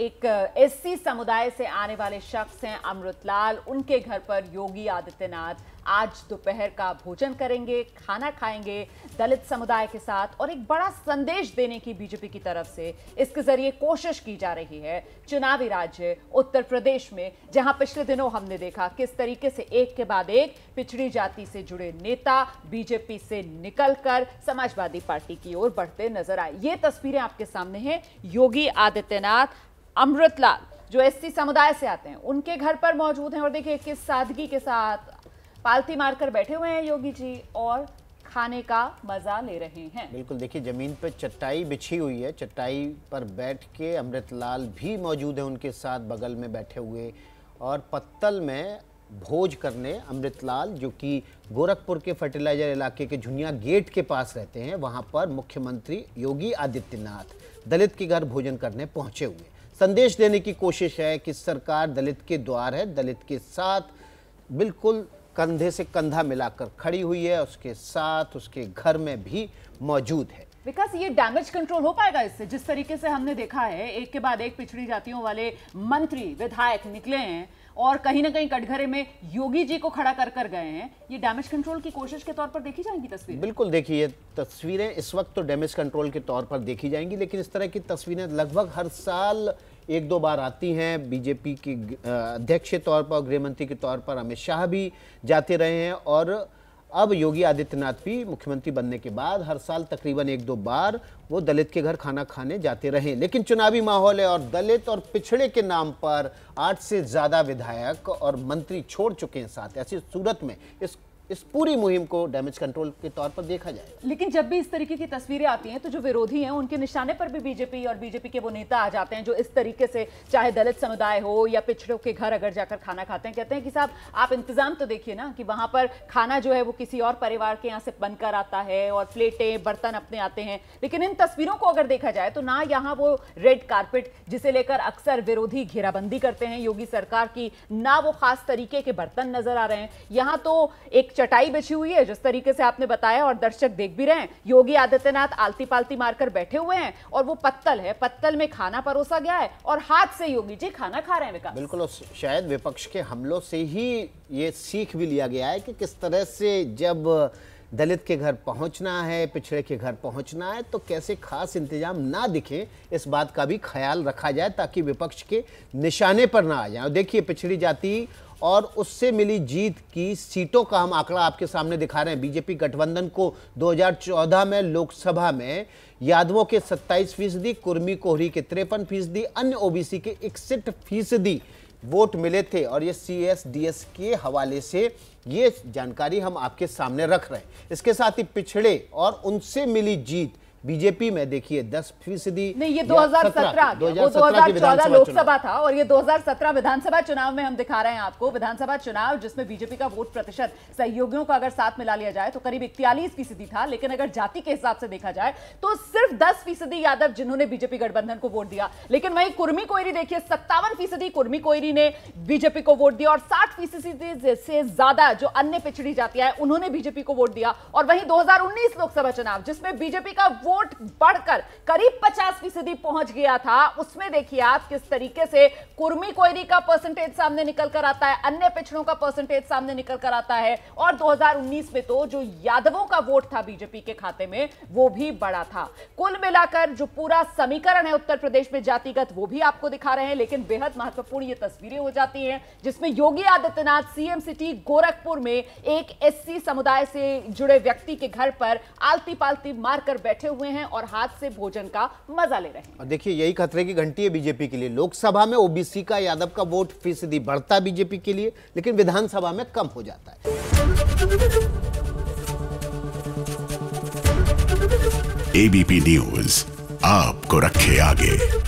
एक एससी समुदाय से आने वाले शख्स हैं अमृतलाल उनके घर पर योगी आदित्यनाथ आज दोपहर का भोजन करेंगे खाना खाएंगे दलित समुदाय के साथ और एक बड़ा संदेश देने की बीजेपी की तरफ से इसके जरिए कोशिश की जा रही है चुनावी राज्य उत्तर प्रदेश में जहां पिछले दिनों हमने देखा किस तरीके से एक के बाद एक पिछड़ी जाति से जुड़े नेता बीजेपी से निकल समाजवादी पार्टी की ओर बढ़ते नजर आए ये तस्वीरें आपके सामने हैं योगी आदित्यनाथ अमृतलाल जो एससी समुदाय से आते हैं उनके घर पर मौजूद हैं और देखिए किस सादगी के साथ पालती मारकर बैठे हुए हैं योगी जी और खाने का मजा ले रहे हैं बिल्कुल देखिए जमीन पर चट्टाई बिछी हुई है चट्टाई पर बैठ के अमृतलाल भी मौजूद है उनके साथ बगल में बैठे हुए और पत्तल में भोज करने अमृतलाल जो कि गोरखपुर के फर्टिलाइजर इलाके के झुनिया गेट के पास रहते हैं वहां पर मुख्यमंत्री योगी आदित्यनाथ दलित के घर भोजन करने पहुंचे हुए संदेश देने की कोशिश है कि सरकार दलित के द्वार है दलित के साथ बिल्कुल कंधे से कंधा मिलाकर खड़ी हुई है उसके साथ उसके घर में भी मौजूद है विकास ये डैमेज कंट्रोल हो पाएगा इससे जिस तरीके से हमने देखा है एक के बाद एक पिछड़ी जातियों वाले मंत्री विधायक निकले हैं और कहीं ना कहीं कटघरे में योगी जी को खड़ा कर कर गए हैं ये डैमेज कंट्रोल की कोशिश के तौर पर देखी जाएंगी तस्वीर बिल्कुल देखिए ये तस्वीरें इस वक्त तो डैमेज कंट्रोल के तौर पर देखी जाएंगी लेकिन इस तरह की तस्वीरें लगभग हर साल एक दो बार आती हैं बीजेपी के अध्यक्ष के तौर पर गृह मंत्री के तौर पर अमित शाह भी जाते रहे हैं और अब योगी आदित्यनाथ भी मुख्यमंत्री बनने के बाद हर साल तकरीबन एक दो बार वो दलित के घर खाना खाने जाते रहे लेकिन चुनावी माहौल है और दलित और पिछड़े के नाम पर आठ से ज़्यादा विधायक और मंत्री छोड़ चुके हैं साथ ऐसी सूरत में इस इस पूरी मुहिम को डैमेज कंट्रोल के तौर पर देखा जाए लेकिन जब भी इस तरीके की तस्वीरें आती हैं तो जो विरोधी हैं उनके निशाने पर भी बीजेपी और बीजेपी के वो नेता आ जाते हैं जो इस तरीके से चाहे दलित समुदाय हो या पिछड़ों के घर अगर जाकर खाना खाते हैं कहते हैं कि साहब आप इंतजाम तो देखिए ना कि वहां पर खाना जो है वो किसी और परिवार के यहाँ से बनकर आता है और प्लेटें बर्तन अपने आते हैं लेकिन इन तस्वीरों को अगर देखा जाए तो ना यहाँ वो रेड कार्पेट जिसे लेकर अक्सर विरोधी घेराबंदी करते हैं योगी सरकार की ना वो खास तरीके के बर्तन नजर आ रहे हैं यहाँ तो एक चटाई बिछी हुई है जिस तरीके से आपने बताया और दर्शक देख भी रहे हैं योगी आदित्यनाथ आलती पालती मारकर बैठे हुए हैं और वो पत्तल है पत्तल में खाना परोसा गया है और हाथ से योगी जी खाना खा रहे हैं विकास बिल्कुल शायद विपक्ष के हमलों से ही ये सीख भी लिया गया है कि किस तरह से जब दलित के घर पहुंचना है पिछड़े के घर पहुंचना है तो कैसे खास इंतजाम ना दिखे इस बात का भी ख्याल रखा जाए ताकि विपक्ष के निशाने पर ना आ जाए देखिए पिछड़ी जाति और उससे मिली जीत की सीटों का हम आंकड़ा आपके सामने दिखा रहे हैं बीजेपी गठबंधन को 2014 में लोकसभा में यादवों के 27 फीसदी कुर्मी कोहरी के तिरपन फीसदी अन्य ओबीसी के इकसठ फीसदी वोट मिले थे और ये सी एस डी एस के हवाले से ये जानकारी हम आपके सामने रख रहे हैं इसके साथ ही पिछड़े और उनसे मिली जीत बीजेपी में देखिए 10 फीसदी नहीं ये 2017 हजार सत्रह लोकसभा था और ये 2017 विधानसभा चुनाव में हम दिखा रहे हैं आपको विधानसभा चुनाव जिसमें बीजेपी का वोट प्रतिशत सहयोगियों का अगर साथ मिला लिया जाए तो करीब इकतालीस फीसदी था लेकिन अगर जाति के हिसाब से देखा जाए तो सिर्फ दस फीसदी यादव जिन्होंने बीजेपी गठबंधन को वोट दिया लेकिन वही कुर्मी कोयरी देखिए सत्तावन फीसदी कुर्मी कोयरी ने बीजेपी को वोट दिया और साठ फीसदी से ज्यादा जो अन्य पिछड़ी जाती है उन्होंने बीजेपी को वोट दिया और वही दो लोकसभा चुनाव जिसमें बीजेपी का वोट बढ़कर करीब 50 फीसदी पहुंच गया था उसमें देखिए आप किस तरीके से कुर्मी कोयरी का परसेंटेज सामने निकल कर आता है अन्य पिछड़ों का परसेंटेज सामने निकल कर आता है और 2019 में तो जो यादवों का वोट था बीजेपी के खाते में वो भी बड़ा था कुल मिलाकर जो पूरा समीकरण है उत्तर प्रदेश में जातिगत वो भी आपको दिखा रहे हैं लेकिन बेहद महत्वपूर्ण ये तस्वीरें हो जाती है जिसमें योगी आदित्यनाथ सीएम सिटी गोरखपुर में एक एस समुदाय से जुड़े व्यक्ति के घर पर आलती पालती मारकर बैठे हुए हैं और हाथ से भोजन का मजा ले रहे हैं देखिए यही खतरे की घंटी है बीजेपी के लिए लोकसभा में ओबीसी का यादव का वोट फीसदी बढ़ता बीजेपी के लिए लेकिन विधानसभा में कम हो जाता है एबीपी न्यूज आपको रखे आगे